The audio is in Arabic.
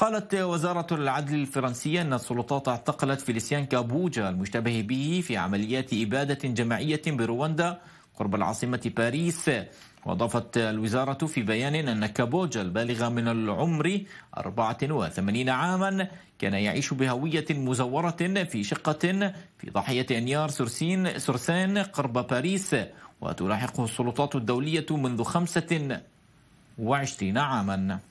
قالت وزارة العدل الفرنسية أن السلطات اعتقلت فيليسيان كابوجا المشتبه به في عمليات إبادة جماعية برواندا قرب العاصمة باريس وأضافت الوزارة في بيان أن كابوجا البالغ من العمر 84 عاما كان يعيش بهوية مزورة في شقة في ضاحية أنيار سرسين سرسان قرب باريس وتلاحقه السلطات الدولية منذ 25 عاما